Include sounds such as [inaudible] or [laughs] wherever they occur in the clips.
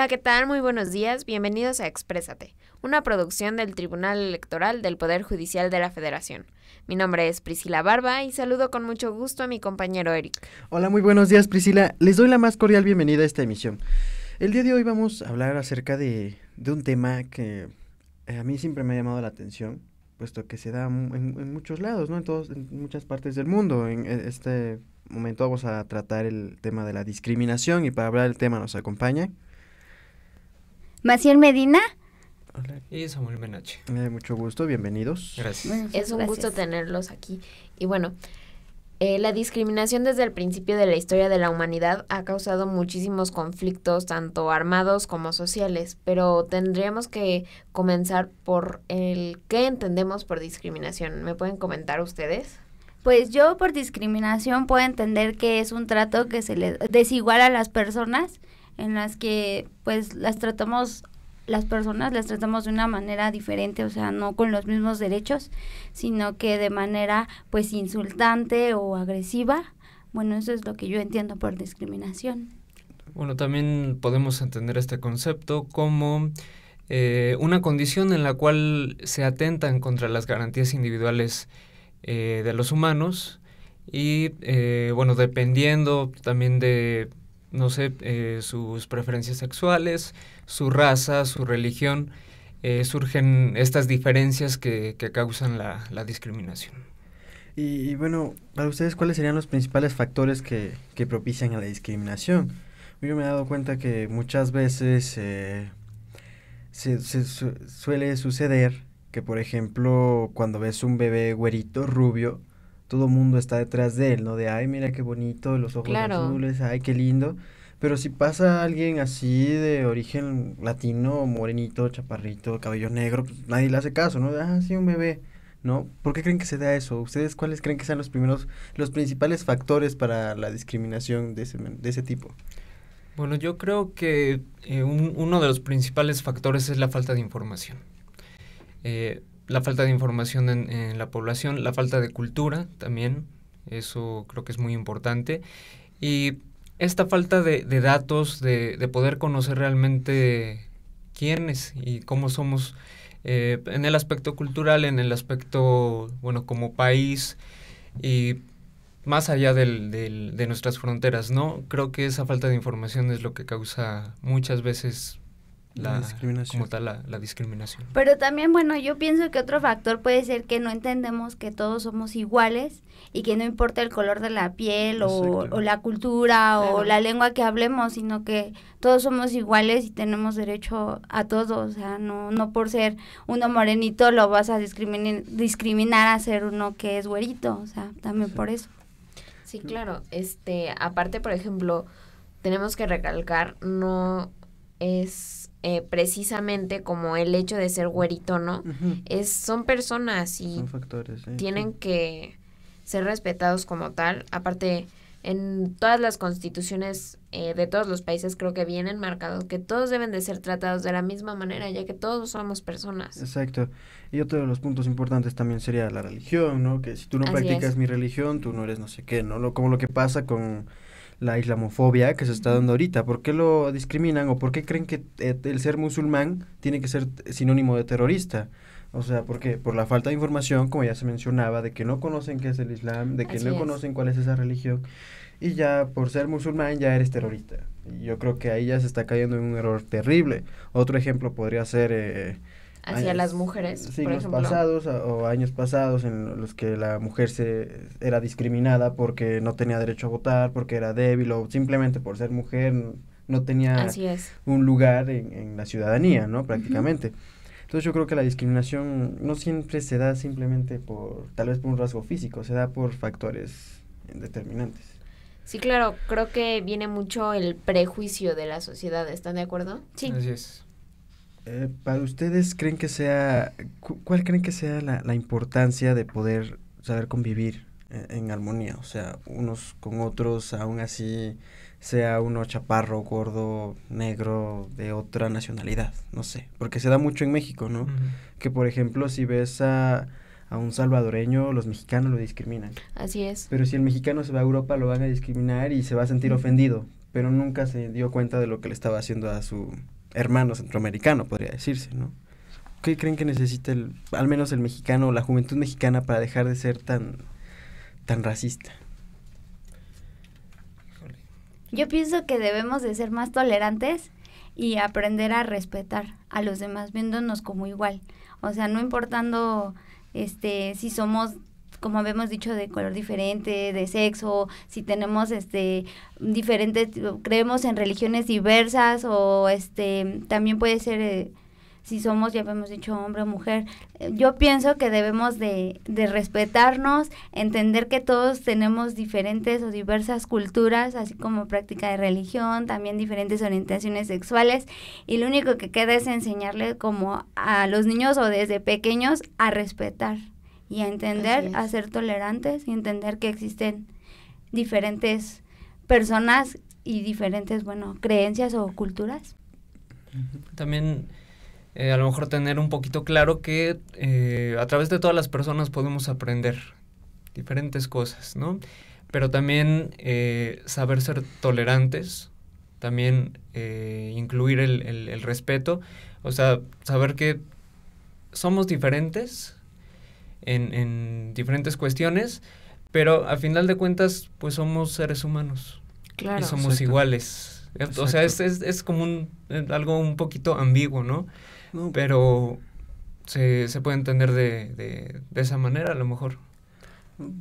Hola, ¿qué tal? Muy buenos días. Bienvenidos a Exprésate, una producción del Tribunal Electoral del Poder Judicial de la Federación. Mi nombre es Priscila Barba y saludo con mucho gusto a mi compañero Eric. Hola, muy buenos días, Priscila. Les doy la más cordial bienvenida a esta emisión. El día de hoy vamos a hablar acerca de, un tema que eh, a mí siempre me ha llamado la atención, puesto que se da en, muchos lados, ¿no? En, todos, en muchas partes del mundo. En e-, este momento vamos a tratar el tema de la discriminación y para hablar del tema nos acompaña. Maciel Medina. Hola. Y Samuel Menache. da eh, mucho gusto, bienvenidos. Gracias. es un gusto tenerlos aquí. Y bueno, eh, la discriminación desde el principio de la historia de la humanidad ha causado muchísimos conflictos, tanto armados como sociales, pero tendríamos que comenzar por el qué entendemos por discriminación. ¿Me pueden comentar ustedes? Pues yo por discriminación puedo entender que es un trato que se le desigual a las personas en las que pues las tratamos las personas las tratamos de una manera diferente, o sea, no con los mismos derechos, sino que de manera pues insultante o agresiva. Bueno, eso es lo que yo entiendo por discriminación. Bueno, también podemos entender este concepto como eh, una condición en la cual se atentan contra las garantías individuales eh, de los humanos y, eh, bueno, dependiendo también de no sé, eh, sus preferencias sexuales, su raza, su religión, eh, surgen estas diferencias que, causan la, discriminación. Y, bueno, para ustedes, ¿cuáles serían los principales factores que, que, propician a la discriminación? Yo me he dado cuenta que muchas veces eh, se, suele suceder que, por ejemplo, cuando ves un bebé güerito, rubio, todo mundo está detrás de él, ¿no? De, ay, mira qué bonito, los ojos azules, ay, qué lindo. Pero si pasa alguien así de origen latino, morenito, chaparrito, cabello negro, pues nadie le hace caso, ¿no? De, ah, sí, un bebé, ¿no? ¿Por qué creen que se da eso? ¿Ustedes cuáles creen que sean los primeros, los principales factores para la discriminación de ese, tipo? Bueno, yo creo que eh, uno de los principales factores es la falta de información. Eh, la falta de información en, la población, la falta de cultura también, eso creo que es muy importante. Y esta falta de, datos, de, poder conocer realmente quiénes y cómo somos eh, en el aspecto cultural, en el aspecto, bueno, como país y más allá de nuestras fronteras, ¿no? Creo que esa falta de información es lo que causa muchas veces la, discriminación. Pero también, bueno, yo pienso que otro factor puede ser que no entendemos que todos somos iguales y que no importa el color de la piel o, la cultura o la lengua que hablemos, sino que todos somos iguales y tenemos derecho a todos O sea, no, por ser uno morenito lo vas a discriminar, discriminar a ser uno que es güerito. O sea, también por eso. Sí, claro. Este, aparte, por ejemplo, tenemos que recalcar, no es eh, precisamente como el hecho de ser güerito, ¿no? es, son personas y tienen que ser respetados como tal. Aparte, en todas las constituciones eh, de todos los países creo que vienen marcados que todos deben de ser tratados de la misma manera, ya que todos somos personas. Exacto. Y otro de los puntos importantes también sería la religión, ¿no? Que si tú no practicas mi religión, tú no eres no sé qué, ¿no? como lo que pasa con la islamofobia que se está dando ahorita. ¿Por qué lo discriminan o por qué creen que eh, el ser musulmán tiene que ser sinónimo de terrorista? O sea, porque por la falta de información, como ya se mencionaba, de que no conocen qué es el Islam, de que no conocen cuál es esa religión, y ya por ser musulmán ya eres terrorista. yo creo que ahí ya se está cayendo en un error terrible. Otro ejemplo podría ser... Eh, hacia las mujeres. Siglos pasados o años pasados en los que la mujer se era discriminada porque no tenía derecho a votar, porque era débil o simplemente por ser mujer no tenía un lugar en, la ciudadanía, ¿no? Prácticamente. Entonces yo creo que la discriminación no siempre se da simplemente por, tal vez por un rasgo físico, se da por factores determinantes. Sí, claro, creo que viene mucho el prejuicio de la sociedad, ¿están de acuerdo? Sí. Así es. Eh, para ustedes, ¿creen que sea, cuál creen que sea la, importancia de poder saber convivir e, en, armonía? O sea, unos con otros, aún así, sea uno chaparro, gordo, negro, de otra nacionalidad, no sé, porque se da mucho en México, ¿no? Que por ejemplo, si ves a, un salvadoreño, los mexicanos lo discriminan. Así es. Pero si el mexicano se va a Europa, lo van a discriminar y se va a sentir ofendido, pero nunca se dio cuenta de lo que le estaba haciendo a su hermano centroamericano, podría decirse, ¿no? ¿Qué creen que necesita el, al menos el mexicano o la juventud mexicana para dejar de ser tan, tan racista? Yo pienso que debemos de ser más tolerantes y aprender a respetar a los demás, viéndonos como igual. O sea, no importando este si somos como habíamos dicho, de color diferente, de sexo, si tenemos este diferentes, creemos en religiones diversas o este también puede ser... Eh, si somos, ya hemos dicho, hombre o mujer. Yo pienso que debemos de, de, respetarnos, entender que todos tenemos diferentes o diversas culturas, así como práctica de religión, también diferentes orientaciones sexuales, y lo único que queda es enseñarle como a los niños o desde pequeños a respetar y a entender, a ser tolerantes y entender que existen diferentes personas y diferentes, bueno, creencias o culturas. También eh, a lo mejor tener un poquito claro que eh, a través de todas las personas podemos aprender diferentes cosas, ¿no? Pero también eh, saber ser tolerantes, también incluir el, el respeto, o sea, saber que somos diferentes, en, diferentes cuestiones, pero a final de cuentas, pues somos seres humanos. Y somos iguales. O sea, es, es, es como un, eh, algo un poquito ambiguo, ¿no? Pero se, se puede entender de esa manera, a lo mejor.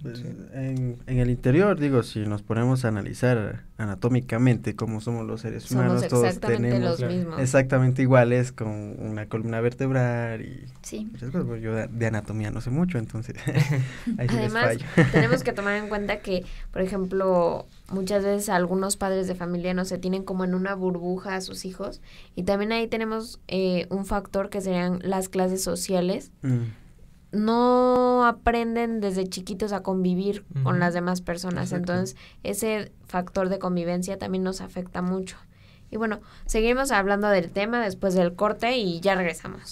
Pues, en, el interior, digo, si nos ponemos a analizar anatómicamente cómo somos los seres humanos, todos tenemos exactamente iguales con una columna vertebral y sí. cosas. Pues, yo de, anatomía no sé mucho, entonces [laughs] Además, [laughs] tenemos que [laughs] tomar en cuenta que, por ejemplo, muchas veces algunos padres de familia no se tienen como en una burbuja a sus hijos y también ahí tenemos eh, un factor que serían las clases sociales. Mm no aprenden desde chiquitos a convivir con las demás personas. Entonces, ese factor de convivencia también nos afecta mucho. Y bueno, seguimos hablando del tema después del corte y ya regresamos.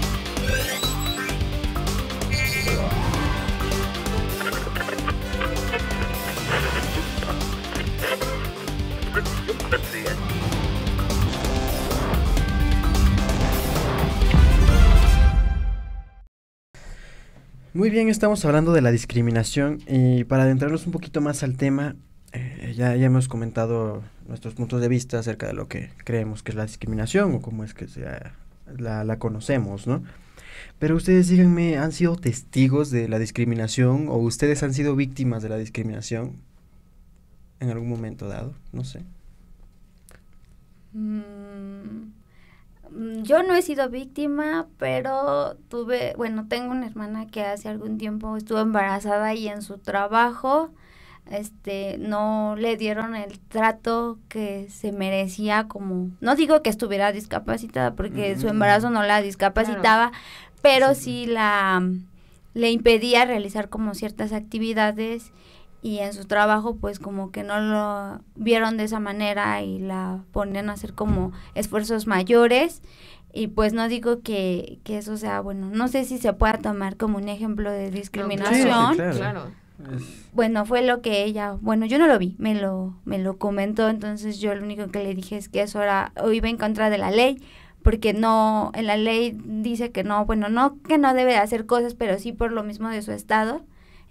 Muy bien, estamos hablando de la discriminación y para adentrarnos un poquito más al tema, eh, ya, hemos comentado nuestros puntos de vista acerca de lo que creemos que es la discriminación o cómo es que la, la conocemos, ¿no? Pero ustedes díganme, ¿han sido testigos de la discriminación o ustedes han sido víctimas de la discriminación en algún momento dado? No sé. Mm, yo no he sido víctima, pero tuve, bueno, tengo una hermana que hace algún tiempo estuvo embarazada y en su trabajo este no le dieron el trato que se merecía como no digo que estuviera discapacitada porque su embarazo no la discapacitaba pero sí, la le impedía realizar como ciertas actividades y en su trabajo pues como que no lo vieron de esa manera y la ponían a hacer como esfuerzos mayores y pues no digo que, que eso sea bueno, no sé si se pueda tomar como un ejemplo de discriminación. claro. Bueno, fue lo que ella, bueno, yo no lo vi, me lo, me lo comentó, entonces yo lo único que le dije es que eso era, o iba en contra de la ley, porque no, en la ley dice que no, bueno, no que no debe hacer cosas, pero sí por lo mismo de su estado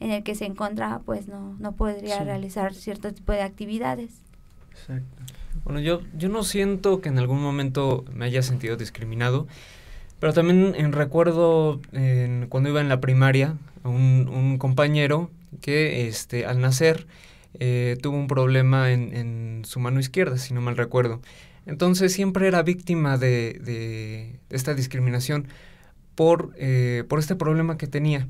en el que se encuentra, pues no, no podría realizar cierto tipo de actividades. Exacto. Bueno, yo, yo no siento que en algún momento me haya sentido discriminado, pero también en recuerdo cuando iba en la primaria, un, un compañero que este, al nacer eh, tuvo un problema en, en su mano izquierda, si no mal recuerdo. Entonces siempre era víctima de, de esta discriminación por, eh, por este problema que tenía.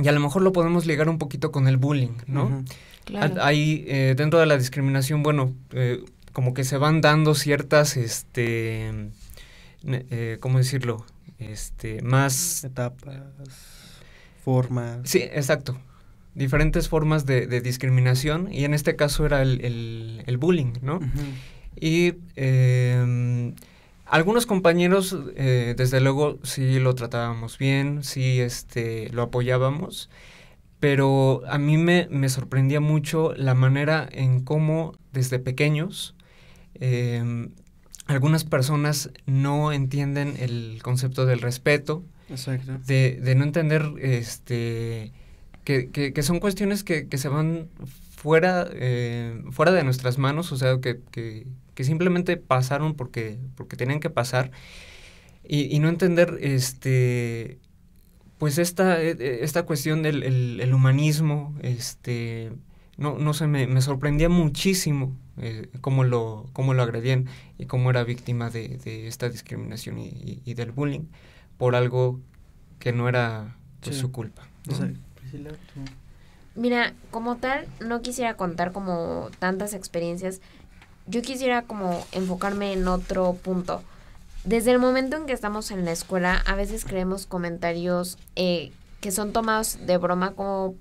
Y a lo mejor lo podemos ligar un poquito con el bullying, ¿no? claro. Ahí, eh, dentro de la discriminación, bueno, eh, como que se van dando ciertas, este, ¿cómo decirlo? Este, más... Etapas, formas. Sí, exacto. Diferentes formas de, discriminación y en este caso era el, bullying, ¿no? Y em, algunos compañeros, eh, desde luego, sí lo tratábamos bien, sí este, lo apoyábamos, pero a mí me, sorprendía mucho la manera en cómo desde pequeños em, algunas personas no entienden el concepto del respeto, De, de, no entender este, que, son cuestiones que, se van fuera, eh, fuera de nuestras manos, o sea, que, que simplemente pasaron porque, porque tenían que pasar y, no entender este, pues esta, e, e, esta cuestión del humanismo, este, no, no sé, me, sorprendía muchísimo eh, cómo, lo, cómo lo agredían y cómo era víctima de, esta discriminación y, del bullying por algo que no era pues, su culpa. Mira, como tal, no quisiera contar como tantas experiencias yo quisiera como enfocarme en otro punto. Desde el momento en que estamos en la escuela, a veces creemos comentarios eh, que son tomados de broma como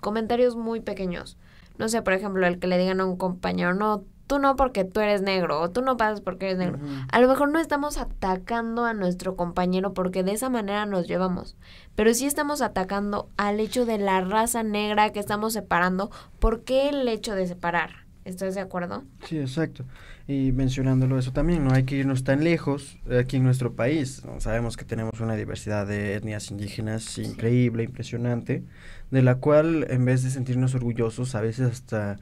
comentarios muy pequeños. No sé, por ejemplo, el que le digan a un compañero, no, tú no porque tú eres negro o tú no pasas porque eres negro. A lo mejor no estamos atacando a nuestro compañero porque de esa manera nos llevamos, pero sí estamos atacando al hecho de la raza negra que estamos separando. ¿Por qué el hecho de separar? ¿Estás de acuerdo? Sí, exacto. Y mencionándolo eso también, no hay que irnos tan lejos aquí en nuestro país. Sabemos que tenemos una diversidad de etnias indígenas increíble, impresionante, de la cual en vez de sentirnos orgullosos, a veces hasta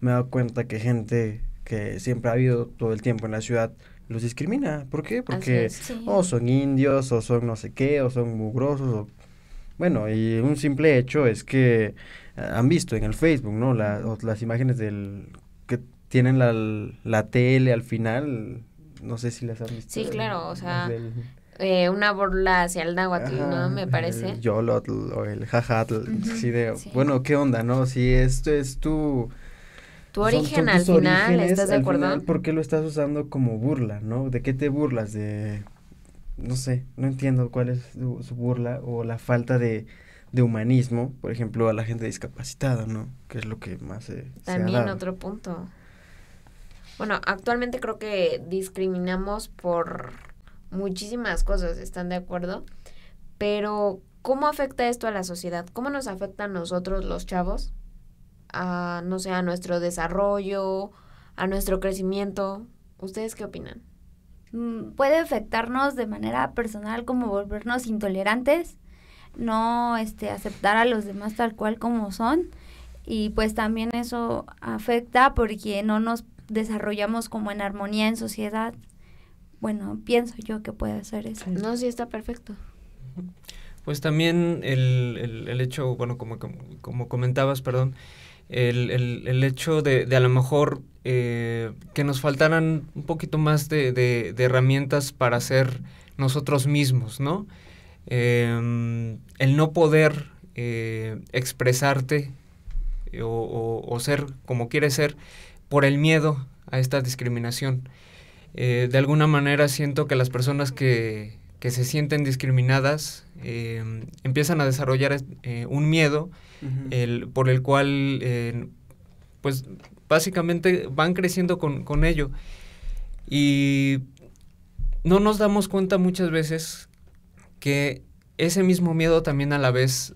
me he dado cuenta que gente que siempre ha habido todo el tiempo en la ciudad los discrimina. ¿Por qué? Porque o son indios, o son no sé qué, o son mugrosos, bueno, y un simple hecho es que eh, han visto en el Facebook, ¿no? las imágenes del tienen la, la tele al final, no sé si las han visto. Sí, claro, o sea, eh, una burla hacia el náhuatl, ¿no? Me parece. El yolotl o el jajatl, sí de, bueno, ¿qué onda, no? Si esto es tu... Tu origen al final, ¿estás de acuerdo? ¿Por qué lo estás usando como burla, no? ¿De qué te burlas? De, no sé, no entiendo cuál es su, burla o la falta de, humanismo, por ejemplo, a la gente discapacitada, ¿no? Que es lo que más eh, se... También otro punto. Bueno, actualmente creo que discriminamos por muchísimas cosas, ¿están de acuerdo? Pero, ¿cómo afecta esto a la sociedad? ¿Cómo nos afecta a nosotros los chavos? A, no sé, a nuestro desarrollo, a nuestro crecimiento. ¿Ustedes qué opinan? Mm, puede afectarnos de manera personal como volvernos intolerantes, no este, aceptar a los demás tal cual como son. Y pues también eso afecta porque no nos desarrollamos como en armonía en sociedad, bueno, pienso yo que puede ser eso. No, sí está perfecto. Pues también el, hecho, bueno, como, como, comentabas, perdón, el, hecho de, a lo mejor eh, que nos faltaran un poquito más de, herramientas para ser nosotros mismos, ¿no? Eh, el no poder eh, expresarte o, o, ser como quieres ser, por el miedo a esta discriminación. Eh, de alguna manera siento que las personas que, se sienten discriminadas eh, empiezan a desarrollar eh, un miedo por el cual, pues básicamente van creciendo con, ello. Y no nos damos cuenta muchas veces que ese mismo miedo también a la vez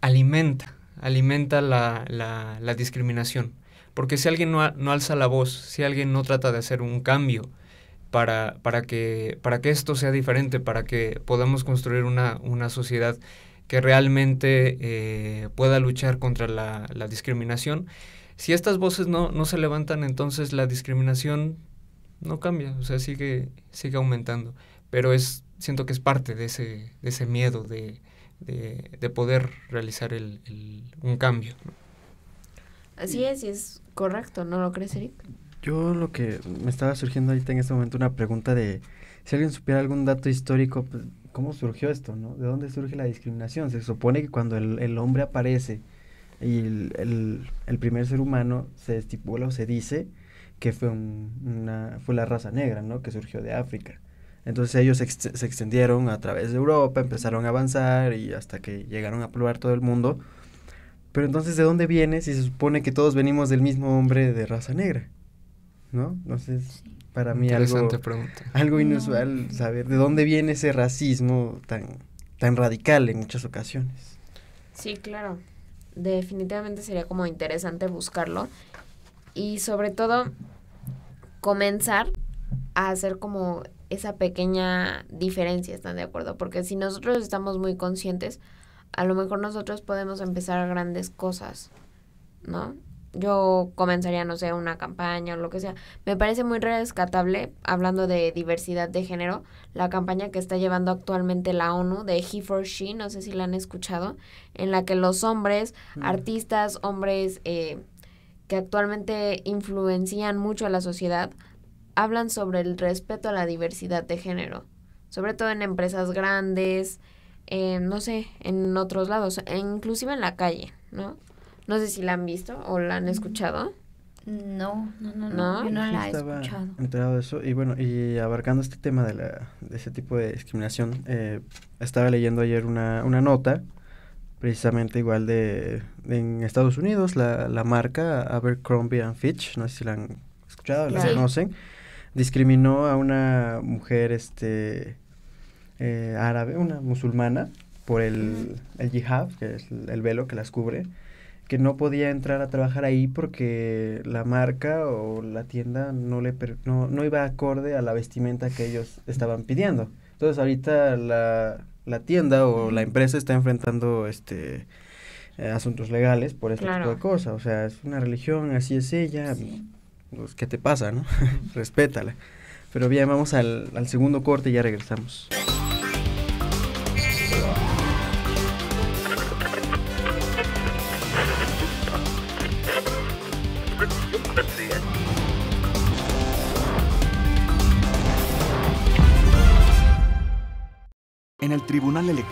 alimenta, alimenta la discriminación. Porque si alguien no, alza la voz, si alguien no trata de hacer un cambio para, para, que, para que esto sea diferente, para que podamos construir una, una sociedad que realmente eh, pueda luchar contra la, discriminación, si estas voces no, se levantan, entonces la discriminación no cambia, o sea, sigue, sigue aumentando. Pero es, siento que es parte de ese, de ese miedo de, poder realizar el, un cambio. Así es, y es correcto, ¿no lo crees, Eric? Yo lo que me estaba surgiendo ahorita en este momento una pregunta de si alguien supiera algún dato histórico, pues, ¿cómo surgió esto? No? ¿De dónde surge la discriminación? Se supone que cuando el, hombre aparece y el, primer ser humano se estipula o se dice que fue, una, fue la raza negra, ¿no? Que surgió de África. Entonces ellos se extendieron a través de Europa, empezaron a avanzar y hasta que llegaron a probar todo el mundo pero entonces, ¿de dónde viene si se supone que todos venimos del mismo hombre de raza negra? ¿No? Entonces, para mí algo, algo inusual saber de dónde viene ese racismo tan, tan radical en muchas ocasiones. Sí, claro. Definitivamente sería como interesante buscarlo y sobre todo comenzar a hacer como esa pequeña diferencia, ¿están de acuerdo? Porque si nosotros estamos muy conscientes, a lo mejor nosotros podemos empezar grandes cosas, ¿no? Yo comenzaría, no sé, una campaña o lo que sea. Me parece muy rescatable, hablando de diversidad de género, la campaña que está llevando actualmente la ONU de He for She, no sé si la han escuchado, en la que los hombres, mm. artistas, hombres eh, que actualmente influencian mucho a la sociedad, hablan sobre el respeto a la diversidad de género, sobre todo en empresas grandes, no sé, en otros lados, e inclusive en la calle, ¿no? No sé si la han visto o la han mm. escuchado. No, no, no, no, no la he escuchado. Enterado de eso y bueno, y abarcando este tema de la de ese tipo de discriminación, eh, estaba leyendo ayer una, nota precisamente igual de, en Estados Unidos, la, la marca Abercrombie and Fitch, no sé si la han escuchado, la conocen, discriminó a una mujer este eh, árabe, una musulmana, por el, el que es el, velo que las cubre, que no podía entrar a trabajar ahí porque la marca o la tienda no, le per, no, iba acorde a la vestimenta que ellos estaban pidiendo. Entonces ahorita la, tienda o la empresa está enfrentando este eh, asuntos legales por este tipo de cosas. O sea, es una religión, así es ella. Pues, ¿Qué te pasa, no? [laughs] Respétala. Pero bien, vamos al, al segundo corte y ya regresamos.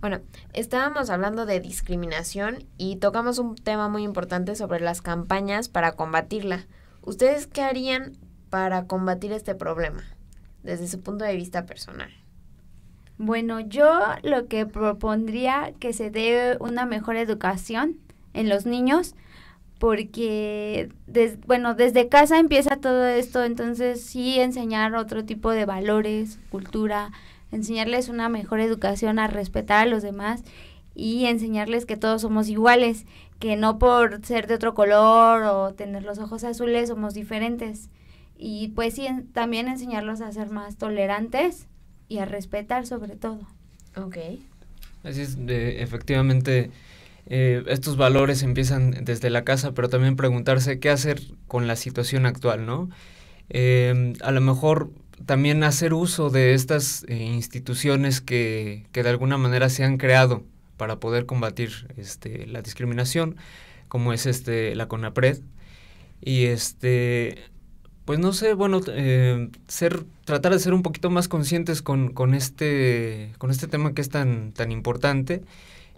Bueno, estábamos hablando de discriminación y tocamos un tema muy importante sobre las campañas para combatirla. ¿Ustedes qué harían para combatir este problema desde su punto de vista personal? Bueno, yo lo que propondría que se dé una mejor educación en los niños porque bueno, desde casa empieza todo esto, entonces sí enseñar otro tipo de valores, cultura, enseñarles una mejor educación a respetar a los demás y enseñarles que todos somos iguales, que no por ser de otro color o tener los ojos azules somos diferentes. Y pues sí, también enseñarlos a ser más tolerantes y a respetar sobre todo. Ok. Así es, efectivamente, eh, estos valores empiezan desde la casa, pero también preguntarse qué hacer con la situación actual, ¿no? Eh, a lo mejor también hacer uso de estas eh, instituciones que, de alguna manera se han creado para poder combatir este, la discriminación, como es este, la CONAPRED. Y este, pues no sé, bueno, eh, ser, tratar de ser un poquito más conscientes con, con, este, con este tema que es tan, tan importante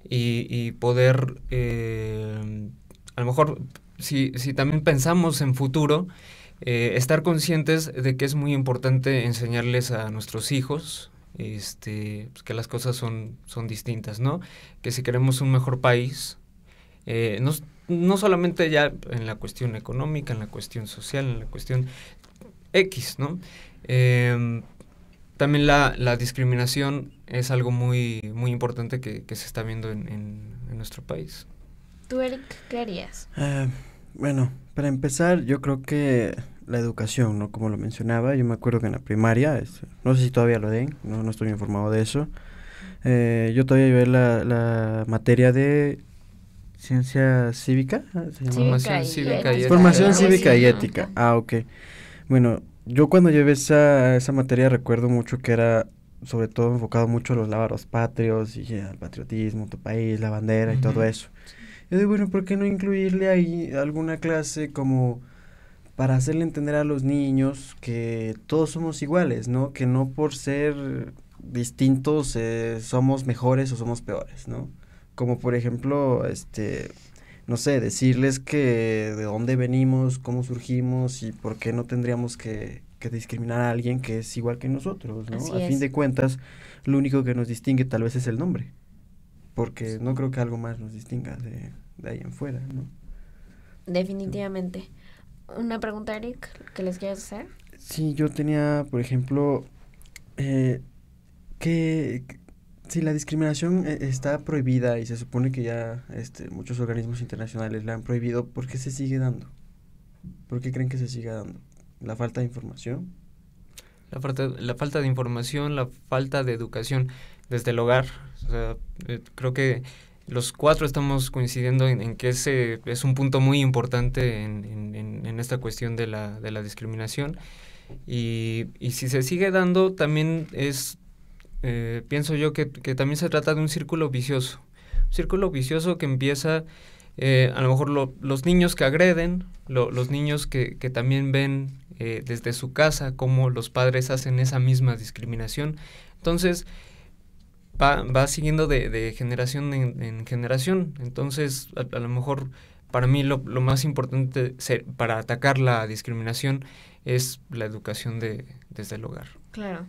y, poder, eh, a lo mejor, si también pensamos en futuro, eh, estar conscientes de que es muy importante enseñarles a nuestros hijos este, pues, que las cosas son, son distintas, ¿no? Que si queremos un mejor país, eh, no, solamente ya en la cuestión económica, en la cuestión social, en la cuestión X, ¿no? Em, también la, discriminación es algo muy, muy importante que, se está viendo en, en, nuestro país. ¿Tú, Eric, qué harías? Eh, bueno, para empezar, yo creo que la educación, ¿no? Como lo mencionaba, yo me acuerdo que en la primaria, no sé si todavía lo den, no, no estoy informado de eso. Eh, yo todavía llevé la, la materia de ciencia cívica. ¿se Formación cívica y ética. Formación cívica y ética. Ah, ok. Bueno, yo cuando llevé esa, esa materia recuerdo mucho que era sobre todo enfocado mucho a los lábaros patrios y al patriotismo, tu país, la bandera y todo eso. Yo digo, bueno, ¿por qué no incluirle ahí alguna clase como para hacerle entender a los niños que todos somos iguales, ¿no? Que no por ser distintos eh, somos mejores o somos peores, ¿no? Como por ejemplo, este, no sé, decirles que de dónde venimos, cómo surgimos y por qué no tendríamos que, que discriminar a alguien que es igual que nosotros, ¿no? a fin de cuentas, lo único que nos distingue tal vez es el nombre porque no creo que algo más nos distinga de, de ahí en fuera, ¿no? Definitivamente. Una pregunta, Eric, que les quieras hacer. Sí, yo tenía, por ejemplo, eh, que si la discriminación eh, está prohibida y se supone que ya este, muchos organismos internacionales la han prohibido, ¿por qué se sigue dando? ¿Por qué creen que se sigue dando? ¿La falta de información? La falta, la falta de información, la falta de educación desde el hogar. Eh, creo que los cuatro estamos coincidiendo en, que ese es un punto muy importante en, esta cuestión de la, de la discriminación. Y, si se sigue dando, también es, eh, pienso yo, que, también se trata de un círculo vicioso. Un círculo vicioso que empieza, eh, a lo mejor, los niños que agreden, los niños que, también ven desde su casa cómo los padres hacen esa misma discriminación. Entonces, va, va siguiendo de, generación en, generación. Entonces, a, lo mejor para mí lo, lo más importante para atacar la discriminación es la educación desde el hogar. Claro.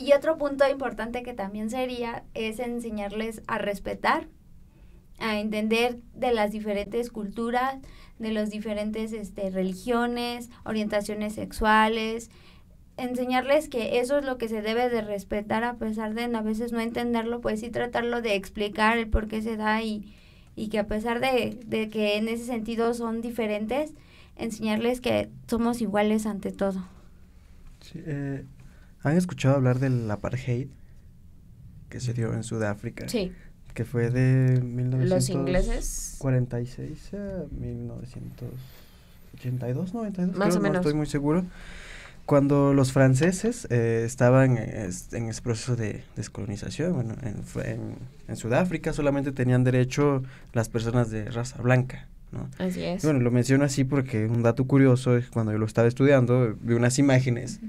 Y otro punto importante que también sería es enseñarles a respetar, a entender de las diferentes culturas, de las diferentes este, religiones, orientaciones sexuales, enseñarles que eso es lo que se debe de respetar a pesar de a veces no entenderlo, pues sí tratarlo de explicar el por qué se da y, y que a pesar de, que en ese sentido son diferentes, enseñarles que somos iguales ante todo. Eh, ¿Han escuchado hablar del apartheid que se dio en Sudáfrica? Sí. Que fue de 1946 a 1982, 92, Más o menos. No estoy muy seguro cuando los franceses eh, estaban en ese proceso de descolonización, bueno, en, Sudáfrica solamente tenían derecho las personas de raza blanca, ¿no? Así es. bueno, lo menciono así porque un dato curioso es cuando yo lo estaba estudiando, vi unas imágenes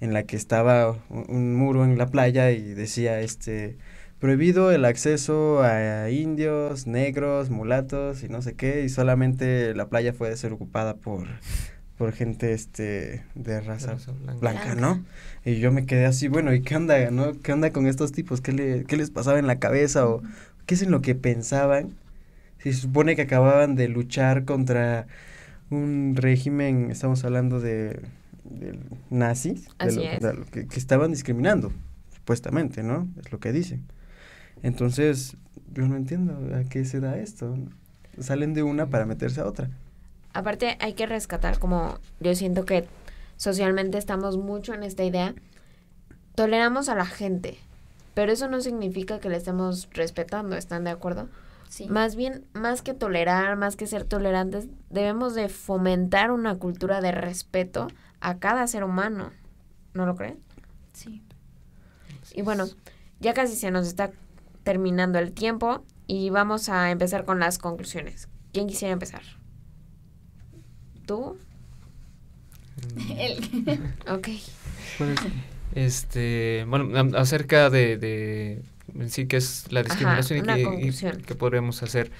en la que estaba un, muro en la playa y decía, este, prohibido el acceso a indios, negros, mulatos y no sé qué, y solamente la playa puede ser ocupada por por gente este de raza, blanca. ¿no? Y yo me quedé así, bueno, ¿y qué anda no? ¿Qué onda con estos tipos? ¿Qué, le, les pasaba en la cabeza o qué es en lo que pensaban? se supone que acababan de luchar contra un régimen, estamos hablando de, nazis, que, estaban discriminando, supuestamente, ¿no? Es lo que dicen. Entonces, yo no entiendo a qué se da esto. Salen de una para meterse a otra aparte hay que rescatar, como yo siento que socialmente estamos mucho en esta idea, toleramos a la gente, pero eso no significa que le estemos respetando, ¿están de acuerdo? Sí. Más bien, más que tolerar, más que ser tolerantes, debemos de fomentar una cultura de respeto a cada ser humano. ¿No lo creen? Sí. Y bueno, ya casi se nos está terminando el tiempo y vamos a empezar con las conclusiones. ¿Quién quisiera empezar? ¿Tú? Él. [laughs] ok. este, bueno, acerca de, de sí que es la discriminación y, qué podríamos hacer.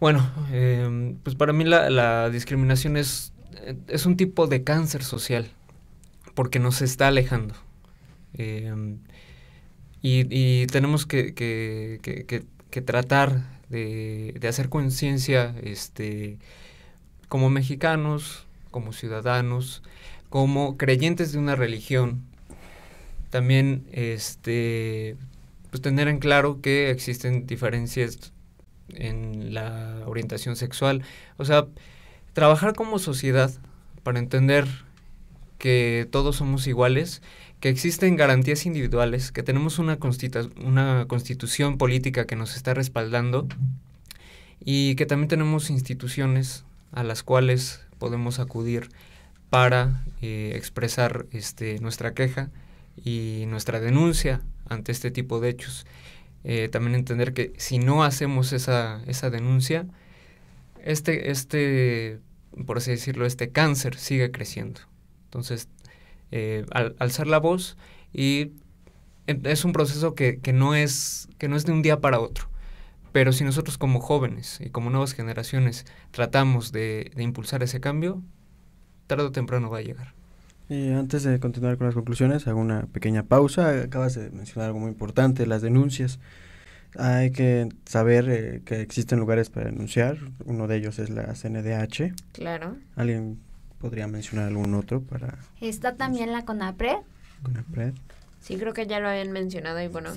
Bueno, em, pues para mí la, discriminación es, eh, es un tipo de cáncer social, porque nos está alejando. Em, y, y, tenemos que, tratar de, de hacer conciencia, este, como mexicanos, como ciudadanos, como creyentes de una religión, también este, pues tener en claro que existen diferencias en la orientación sexual. O sea, trabajar como sociedad para entender que todos somos iguales, que existen garantías individuales, que tenemos una, una constitución política que nos está respaldando y que también tenemos instituciones a las cuales podemos acudir para eh, expresar este, nuestra queja y nuestra denuncia ante este tipo de hechos. Eh, también entender que si no hacemos esa, denuncia, este, este, por así decirlo, este cáncer sigue creciendo. Entonces, eh, al, alzar la voz y es un proceso que, no es, que no es de un día para otro. Pero si nosotros como jóvenes y como nuevas generaciones tratamos de, impulsar ese cambio, tarde o temprano va a llegar. Y antes de continuar con las conclusiones, hago una pequeña pausa. Acabas de mencionar algo muy importante, las denuncias. Hay que saber eh, que existen lugares para denunciar. Uno de ellos es la CNDH. Claro. ¿Alguien podría mencionar algún otro para...? Está también la CONAPRED. CONAPRED. Sí, creo que ya lo habían mencionado y bueno,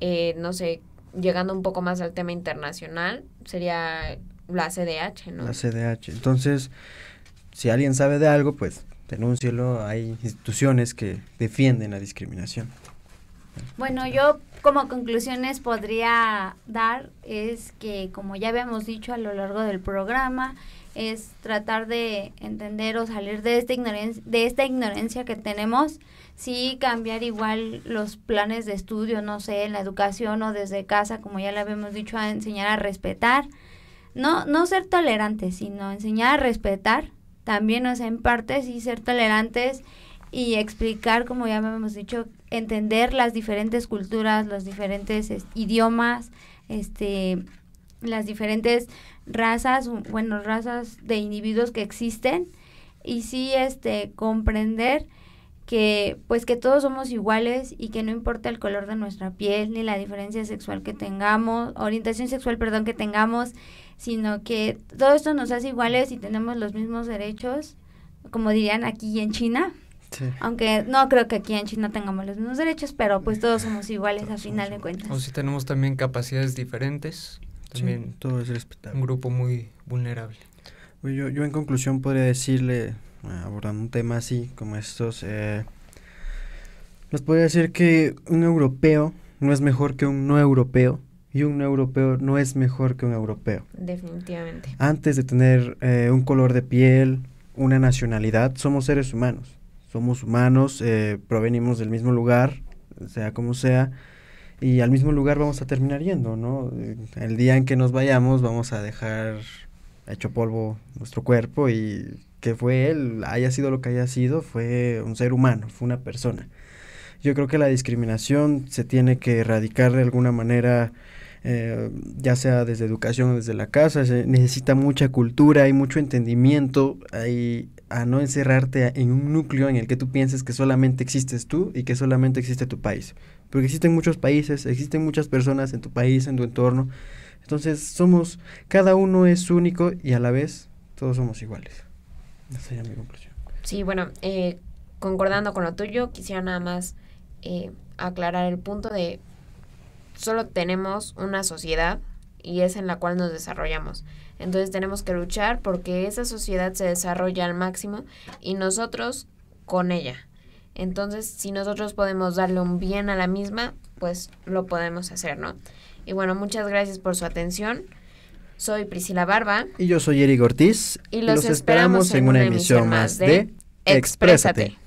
eh, no sé llegando un poco más al tema internacional, sería la CDH, ¿no? La CDH. Entonces, si alguien sabe de algo, pues denúncielo. Hay instituciones que defienden la discriminación. Bueno, yo como conclusiones podría dar es que, como ya habíamos dicho a lo largo del programa, es tratar de entender o salir de esta ignorancia, de esta ignorancia que tenemos, sí cambiar igual los planes de estudio, no sé, en la educación o desde casa, como ya le habíamos dicho, a enseñar a respetar, no, no ser tolerantes, sino enseñar a respetar, también, o sea, en parte sí ser tolerantes y explicar, como ya hemos dicho, entender las diferentes culturas, los diferentes idiomas, este, las diferentes razas, bueno, razas de individuos que existen y sí este comprender que pues que todos somos iguales y que no importa el color de nuestra piel ni la diferencia sexual que tengamos, orientación sexual, perdón, que tengamos, sino que todo esto nos hace iguales y tenemos los mismos derechos, como dirían aquí en China. Aunque no creo que aquí en China tengamos los mismos derechos, pero pues todos somos iguales al a final de cuentas. O si tenemos también capacidades diferentes, también todo es respetable. Un grupo muy vulnerable. Yo, yo en conclusión podría decirle, abordando un tema así como estos, eh, les podría decir que un europeo no es mejor que un no europeo y un no europeo no es mejor que un europeo. Definitivamente. Antes de tener eh, un color de piel, una nacionalidad, somos seres humanos. Somos humanos, eh, provenimos del mismo lugar, sea como sea y al mismo lugar vamos a terminar yendo, ¿no? El día en que nos vayamos vamos a dejar hecho polvo nuestro cuerpo y que fue él, haya sido lo que haya sido, fue un ser humano, fue una persona. Yo creo que la discriminación se tiene que erradicar de alguna manera, eh, ya sea desde educación o desde la casa, se necesita mucha cultura, y mucho entendimiento, hay a no encerrarte en un núcleo en el que tú pienses que solamente existes tú y que solamente existe tu país porque existen muchos países, existen muchas personas en tu país, en tu entorno. Entonces somos, cada uno es único y a la vez todos somos iguales. Esa sería mi conclusión. Sí, bueno, eh, concordando con lo tuyo, quisiera nada más eh, aclarar el punto de solo tenemos una sociedad y es en la cual nos desarrollamos. Entonces tenemos que luchar porque esa sociedad se desarrolla al máximo y nosotros con ella. Entonces, si nosotros podemos darle un bien a la misma, pues lo podemos hacer, ¿no? Y bueno, muchas gracias por su atención. Soy Priscila Barba. Y yo soy Eric Ortiz. Y los, esperamos, en una, emisión, más de Exprésate.